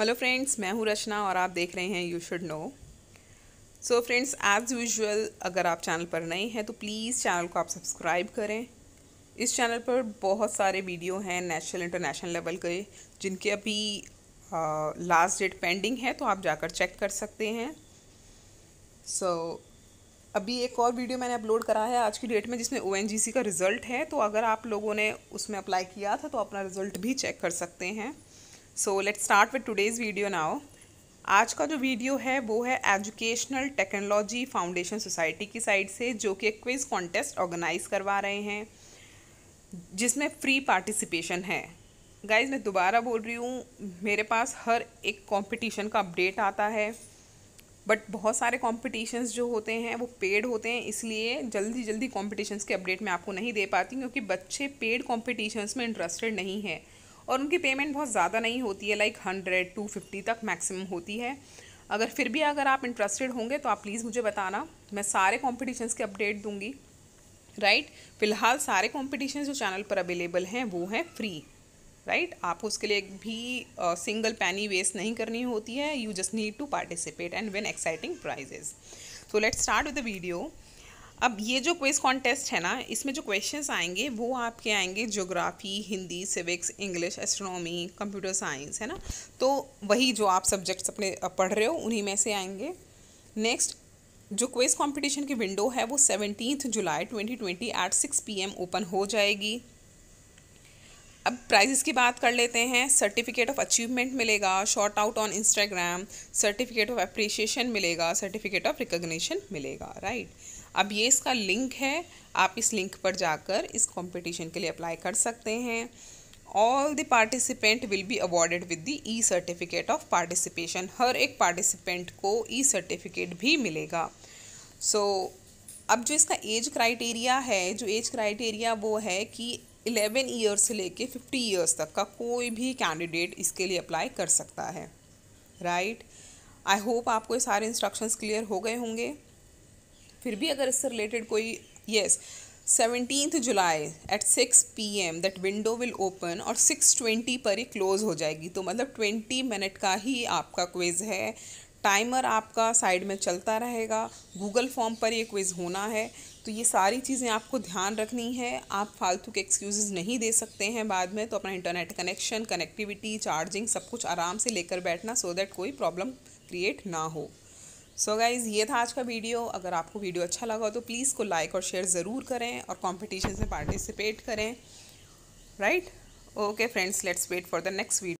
Hello friends मैं हूँ रचना और आप देख रहे हैं you should know so friends as usual अगर आप चैनल पर नए हैं तो प्लीज़ चैनल को आप सब्सक्राइब करें इस चैनल पर बहुत सारे वीडियो हैं नेशनल इंटरनेशनल लेवल के जिनके अभी लास्ट डेट पेंडिंग है तो आप जाकर चेक कर सकते हैं सो so, अभी एक और वीडियो मैंने अपलोड करा है आज की डेट में जिसमें ओ का रिज़ल्ट है तो अगर आप लोगों ने उसमें अप्लाई किया था तो अपना रिज़ल्ट भी चेक कर सकते हैं so let's start with today's video now आज का जो वीडियो है वो है एजुकेशनल टेक्नोलॉजी फाउंडेशन सोसाइटी की साइड से जो कि क्विज़ कॉन्टेस्ट ऑर्गेनाइज करवा रहे हैं जिसमें फ्री पार्टिसिपेशन है गाइज मैं दोबारा बोल रही हूँ मेरे पास हर एक कॉम्पिटिशन का अपडेट आता है बट बहुत सारे कॉम्पिटिशन्स जो होते हैं वो पेड होते हैं इसलिए जल्दी जल्दी कॉम्पिटिशन्स के अपडेट मैं आपको नहीं दे पाती क्योंकि बच्चे पेड कॉम्पिटिशन्स में इंटरेस्टेड नहीं है और उनकी पेमेंट बहुत ज़्यादा नहीं होती है लाइक हंड्रेड टू फिफ्टी तक मैक्सिमम होती है अगर फिर भी अगर आप इंटरेस्टेड होंगे तो आप प्लीज़ मुझे बताना मैं सारे कॉम्पिटिशन्स के अपडेट दूँगी राइट फ़िलहाल सारे कॉम्पिटिशन जो चैनल पर अवेलेबल हैं वो हैं फ्री राइट आपको उसके लिए भी सिंगल पैनी वेस्ट नहीं करनी होती है you just need to participate and win exciting prizes so let start with the video अब ये जो क्विज कॉन्टेस्ट है ना इसमें जो क्वेश्चंस आएंगे वो आपके आएंगे geography Hindi civics English astronomy computer science है ना तो वही जो आप सब्जेक्ट्स अपने पढ़ रहे हो उन्हीं में से आएंगे नेक्स्ट जो क्विज कंपटीशन की विंडो है वो seventeenth July twenty twenty eight P M open हो जाएगी अब प्राइजेस की बात कर लेते हैं सर्टिफिकेट ऑफ अचीवमेंट मिलेगा shout out on Instagram certificate of appreciation मिलेगा सर्टिफिकेट ऑफ रिकोगशन मिलेगा राइट right? अब ये इसका लिंक है आप इस लिंक पर जाकर इस कंपटीशन के लिए अप्लाई कर सकते हैं all the participant will be awarded with the e certificate of participation हर एक पार्टिसिपेंट को ई सर्टिफिकेट भी मिलेगा सो so, अब जो इसका एज क्राइटेरिया है जो एज क्राइटेरिया वो है कि इलेवन ईयर्स से लेके फिफ्टी ईयर्स तक का कोई भी कैंडिडेट इसके लिए अप्लाई कर सकता है राइट आई होप आपको ये सारे इंस्ट्रक्शंस क्लियर हो गए होंगे फिर भी अगर इससे रिलेटेड कोई yes seventeenth July at six P M that window will open और सिक्स ट्वेंटी पर ही क्लोज़ हो जाएगी तो मतलब ट्वेंटी मिनट का ही आपका क्विज़ है टाइमर आपका साइड में चलता रहेगा गूगल फॉर्म पर ये क्विज़ होना है तो ये सारी चीज़ें आपको ध्यान रखनी है आप फालतू के एक्सक्यूज़ नहीं दे सकते हैं बाद में तो अपना इंटरनेट कनेक्शन कनेक्टिविटी चार्जिंग सब कुछ आराम से लेकर बैठना सो so दैट कोई प्रॉब्लम क्रिएट ना हो सो so गाइज़ ये था आज का वीडियो अगर आपको वीडियो अच्छा लगा हो तो प्लीज़ को लाइक और शेयर ज़रूर करें और कॉम्पिटिशन में पार्टिसिपेट करें right okay friends let's wait for the next video